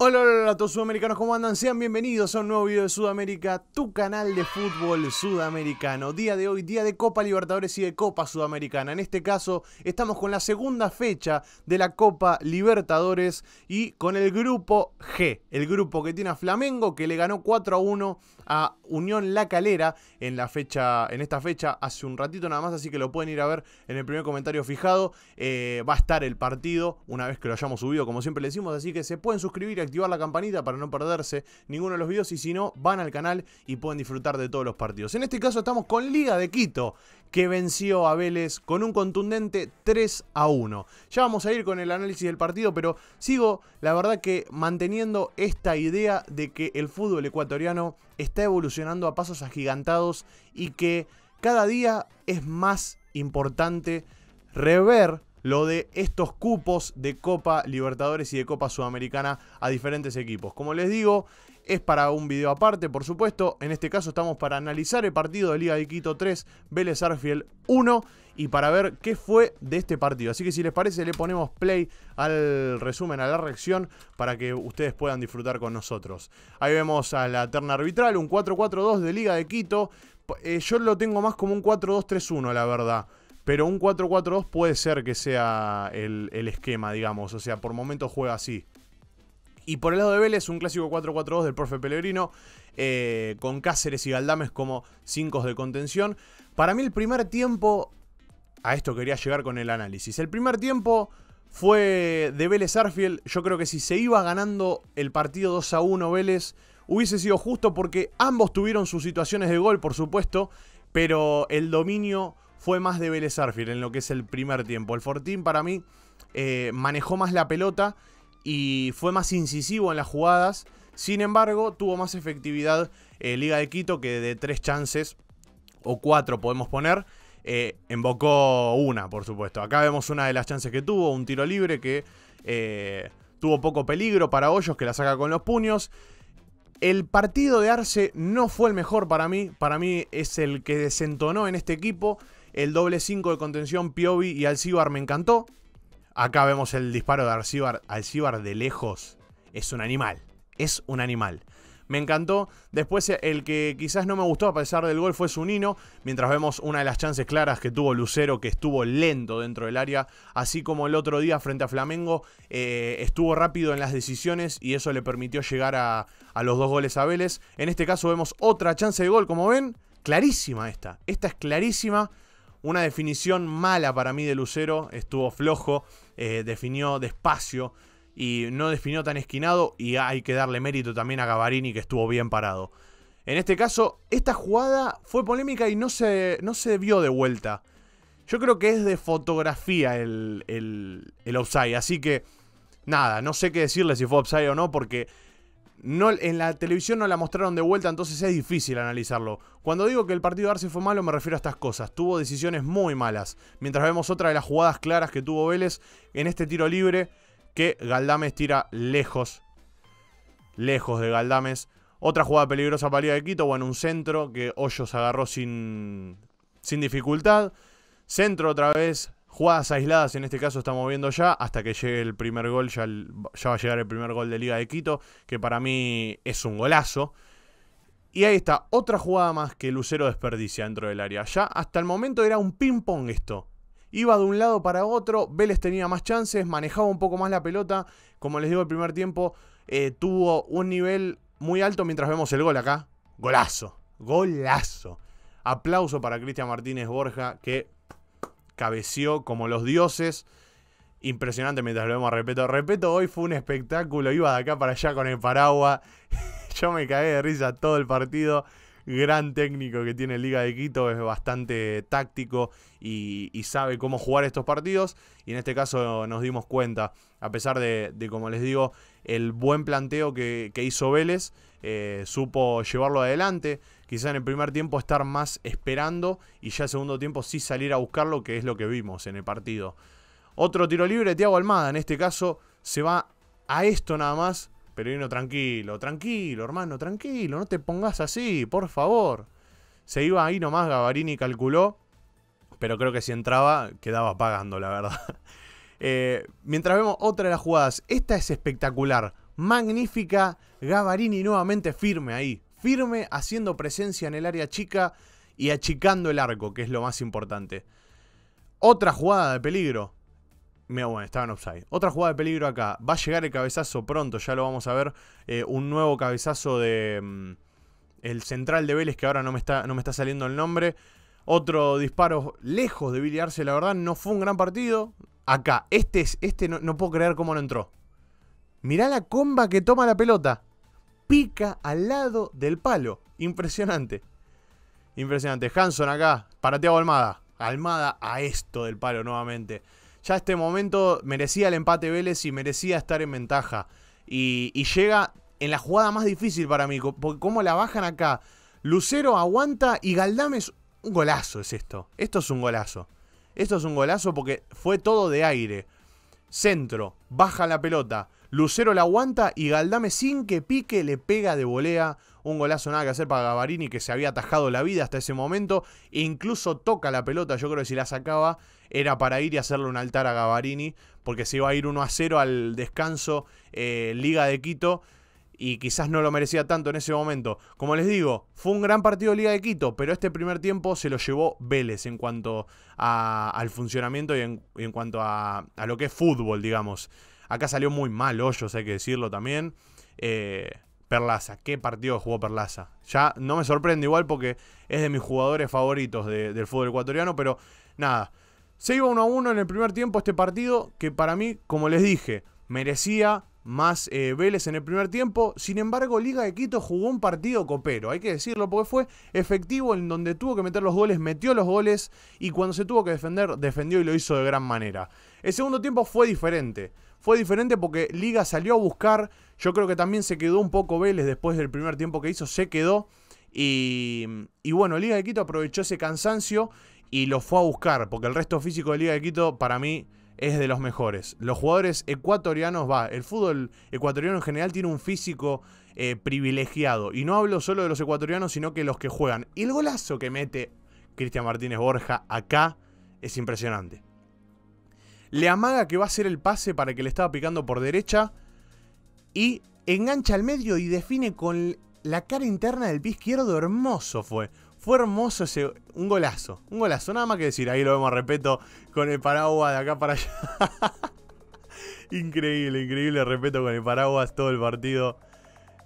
Hola, hola, hola a todos sudamericanos, ¿cómo andan? Sean bienvenidos a un nuevo video de Sudamérica, tu canal de fútbol sudamericano. Día de hoy, día de Copa Libertadores y de Copa Sudamericana. En este caso, estamos con la segunda fecha de la Copa Libertadores y con el grupo G, el grupo que tiene a Flamengo, que le ganó 4 a 1 a Unión La Calera en, la fecha, en esta fecha hace un ratito nada más, así que lo pueden ir a ver en el primer comentario fijado. Eh, va a estar el partido una vez que lo hayamos subido, como siempre le decimos, así que se pueden suscribir a activar la campanita para no perderse ninguno de los videos y si no, van al canal y pueden disfrutar de todos los partidos. En este caso estamos con Liga de Quito, que venció a Vélez con un contundente 3 a 1. Ya vamos a ir con el análisis del partido, pero sigo, la verdad que manteniendo esta idea de que el fútbol ecuatoriano está evolucionando a pasos agigantados y que cada día es más importante rever lo de estos cupos de Copa Libertadores y de Copa Sudamericana a diferentes equipos. Como les digo, es para un video aparte, por supuesto. En este caso estamos para analizar el partido de Liga de Quito 3, Vélez Arfiel 1 y para ver qué fue de este partido. Así que si les parece le ponemos play al resumen, a la reacción, para que ustedes puedan disfrutar con nosotros. Ahí vemos a la terna arbitral, un 4-4-2 de Liga de Quito. Eh, yo lo tengo más como un 4-2-3-1, la verdad. Pero un 4-4-2 puede ser que sea el, esquema, digamos. O sea, por momentos juega así. Y por el lado de Vélez, un clásico 4-4-2 del profe Pellegrino, eh, con Cáceres y Galdames como 5 de contención. Para mí el primer tiempo, a esto quería llegar con el análisis, el primer tiempo fue de Vélez arfield Yo creo que si se iba ganando el partido 2 a 1 Vélez, hubiese sido justo porque ambos tuvieron sus situaciones de gol, por supuesto, pero el dominio fue más de Vélez en lo que es el primer tiempo. El Fortín para mí eh, manejó más la pelota y fue más incisivo en las jugadas. Sin embargo, tuvo más efectividad eh, Liga de Quito que de tres chances o cuatro podemos poner. Eh, embocó una, por supuesto. Acá vemos una de las chances que tuvo, un tiro libre que eh, tuvo poco peligro para Hoyos, que la saca con los puños. El partido de Arce no fue el mejor para mí, para mí es el que desentonó en este equipo. El doble 5 de contención, Piovi y Alcibar me encantó. Acá vemos el disparo de Alcibar. Alcibar de lejos es un animal. Es un animal. Me encantó. Después el que quizás no me gustó a pesar del gol fue Sunino. Mientras vemos una de las chances claras que tuvo Lucero, que estuvo lento dentro del área. Así como el otro día frente a Flamengo, eh, estuvo rápido en las decisiones y eso le permitió llegar a, a los dos goles a Vélez. En este caso vemos otra chance de gol, como ven. Clarísima esta. Esta es clarísima. Una definición mala para mí de Lucero, estuvo flojo, eh, definió despacio y no definió tan esquinado y hay que darle mérito también a Gavarini que estuvo bien parado. En este caso, esta jugada fue polémica y no se, no se vio de vuelta. Yo creo que es de fotografía el, el, el así que nada, no sé qué decirle si fue offside o no porque en la televisión no la mostraron de vuelta, entonces es difícil analizarlo. Cuando digo que el partido de Arce fue malo, me refiero a estas cosas. Tuvo decisiones muy malas. Mientras vemos otra de las jugadas claras que tuvo Vélez en este tiro libre, que Galdames tira lejos. Lejos de Galdames. Otra jugada peligrosa para Liga de Quito, bueno, un centro que Hoyos agarró sin, sin dificultad. Centro otra vez Jugadas aisladas, en este caso estamos viendo ya, hasta que llegue el primer gol, ya, va a llegar el primer gol de Liga de Quito, que para mí es un golazo. Y ahí está, otra jugada más que Lucero desperdicia dentro del área. Ya hasta el momento era un ping-pong esto. Iba de un lado para otro, Vélez tenía más chances, manejaba un poco más la pelota. Como les digo, el primer tiempo eh, tuvo un nivel muy alto mientras vemos el gol acá. Golazo, golazo. Aplauso para Cristian Martínez Borja que cabeció como los dioses. Impresionante mientras lo vemos, repeto, repeto, hoy fue un espectáculo, iba de acá para allá con el paraguas. Yo me caí de risa todo el partido gran técnico que tiene Liga de Quito, es bastante táctico y, sabe cómo jugar estos partidos. Y en este caso nos dimos cuenta, a pesar de, como les digo, el buen planteo que, hizo Vélez, eh, supo llevarlo adelante. Quizá en el primer tiempo estar más esperando y ya en segundo tiempo sí salir a buscarlo, que es lo que vimos en el partido. Otro tiro libre, Tiago Almada, en este caso, se va a esto nada más vino tranquilo, tranquilo, hermano, tranquilo, no te pongas así, por favor. Se iba ahí nomás, Gavarini calculó, pero creo que si entraba quedaba pagando, la verdad. Eh, mientras vemos otra de las jugadas, esta es espectacular, magnífica, Gavarini nuevamente firme ahí, firme haciendo presencia en el área chica y achicando el arco, que es lo más importante. Otra jugada de peligro, Mira, bueno, estaba en Otra jugada de peligro acá. Va a llegar el cabezazo pronto, ya lo vamos a ver. Eh, un nuevo cabezazo de. Mm, el central de Vélez, que ahora no me está, no me está saliendo el nombre. Otro disparo lejos de biliarse la verdad, no fue un gran partido. Acá, este es, este no, puedo creer cómo no entró. Mirá la comba que toma la pelota. Pica al lado del palo. Impresionante. Impresionante. Hanson acá, parateado Almada. Almada a esto del palo nuevamente ya este momento merecía el empate Vélez y merecía estar en ventaja. Y, llega en la jugada más difícil para mí, porque cómo la bajan acá. Lucero aguanta y Galdames, un golazo es esto. Esto es un golazo. Esto es un golazo porque fue todo de aire. Centro, baja la pelota. Lucero la aguanta y Galdames sin que pique le pega de volea un golazo nada que hacer para Gavarini que se había atajado la vida hasta ese momento, e incluso toca la pelota, yo creo que si la sacaba era para ir y hacerle un altar a Gavarini, porque se iba a ir 1 a 0 al descanso eh, Liga de Quito y quizás no lo merecía tanto en ese momento. Como les digo, fue un gran partido Liga de Quito, pero este primer tiempo se lo llevó Vélez en cuanto al funcionamiento y en, cuanto a, a, lo que es fútbol, digamos. Acá salió muy mal Hoyos, hay que decirlo también. Eh, Perlaza, qué partido jugó Perlaza. Ya no me sorprende igual porque es de mis jugadores favoritos del fútbol ecuatoriano, pero nada. Se iba uno a uno en el primer tiempo este partido que para mí, como les dije, merecía más eh, Vélez en el primer tiempo. Sin embargo, Liga de Quito jugó un partido copero, hay que decirlo, porque fue efectivo en donde tuvo que meter los goles, metió los goles y cuando se tuvo que defender, defendió y lo hizo de gran manera. El segundo tiempo fue diferente fue diferente porque Liga salió a buscar. Yo creo que también se quedó un poco Vélez después del primer tiempo que hizo, se quedó. Y, bueno, Liga de Quito aprovechó ese cansancio y lo fue a buscar, porque el resto físico de Liga de Quito para mí es de los mejores. Los jugadores ecuatorianos, va, el fútbol ecuatoriano en general tiene un físico eh, privilegiado. Y no hablo solo de los ecuatorianos, sino que los que juegan. Y el golazo que mete Cristian Martínez Borja acá es impresionante le amaga que va a hacer el pase para que le estaba picando por derecha y engancha al medio y define con la cara interna del pie izquierdo. Hermoso fue. Fue hermoso ese. Un golazo. Un golazo. Nada más que decir. Ahí lo vemos, respeto, con el paraguas de acá para allá. increíble, increíble. Respeto con el paraguas todo el partido.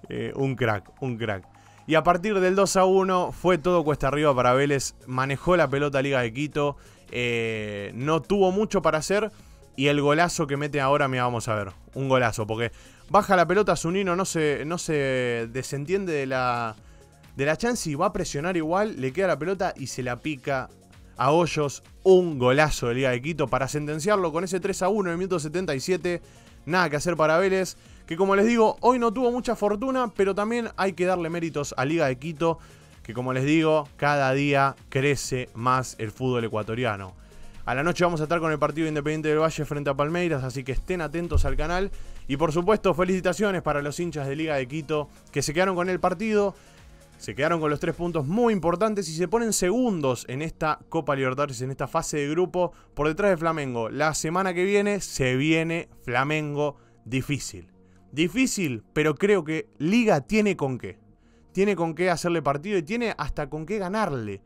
Eh, un crack, un crack. Y a partir del 2 a 1 fue todo cuesta arriba para Vélez. Manejó la pelota Liga de Quito eh, no tuvo mucho para hacer. Y el golazo que mete ahora, mira, vamos a ver. Un golazo, porque baja la pelota, Zunino no se, no se desentiende de la, de la chance y va a presionar igual. Le queda la pelota y se la pica a Hoyos. Un golazo de Liga de Quito para sentenciarlo con ese 3 a 1 en el minuto 77. Nada que hacer para Vélez, que como les digo, hoy no tuvo mucha fortuna, pero también hay que darle méritos a Liga de Quito que como les digo, cada día crece más el fútbol ecuatoriano. A la noche vamos a estar con el partido Independiente del Valle frente a Palmeiras, así que estén atentos al canal. Y por supuesto, felicitaciones para los hinchas de Liga de Quito que se quedaron con el partido, se quedaron con los tres puntos muy importantes y se ponen segundos en esta Copa Libertadores, en esta fase de grupo, por detrás de Flamengo. La semana que viene se viene Flamengo difícil. Difícil, pero creo que Liga tiene con qué tiene con qué hacerle partido y tiene hasta con qué ganarle.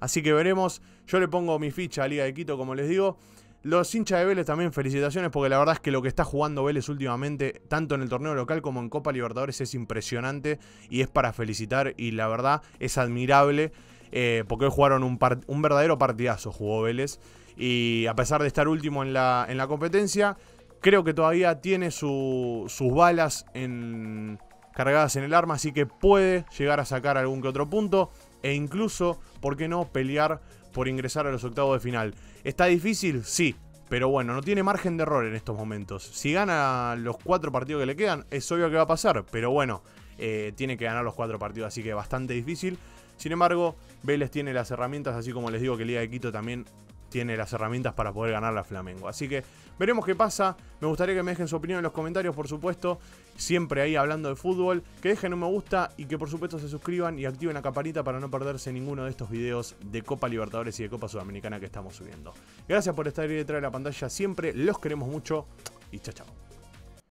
Así que veremos, yo le pongo mi ficha a Liga de Quito, como les digo. Los hinchas de Vélez también felicitaciones porque la verdad es que lo que está jugando Vélez últimamente, tanto en el torneo local como en Copa Libertadores, es impresionante y es para felicitar y la verdad es admirable eh, porque jugaron un, verdadero partidazo, jugó Vélez y a pesar de estar último en la, en la competencia, creo que todavía tiene sus balas en, cargadas en el arma, así que puede llegar a sacar algún que otro punto e incluso, ¿por qué no?, pelear por ingresar a los octavos de final. ¿Está difícil? Sí, pero bueno, no tiene margen de error en estos momentos. Si gana los cuatro partidos que le quedan, es obvio que va a pasar, pero bueno, eh, tiene que ganar los cuatro partidos, así que bastante difícil. Sin embargo, Vélez tiene las herramientas, así como les digo que Liga de Quito también tiene las herramientas para poder ganar la Flamengo. Así que veremos qué pasa. Me gustaría que me dejen su opinión en los comentarios, por supuesto. Siempre ahí hablando de fútbol. Que dejen un me gusta y que por supuesto se suscriban y activen la campanita para no perderse ninguno de estos videos de Copa Libertadores y de Copa Sudamericana que estamos subiendo. Gracias por estar ahí detrás de la pantalla siempre. Los queremos mucho y chao chao.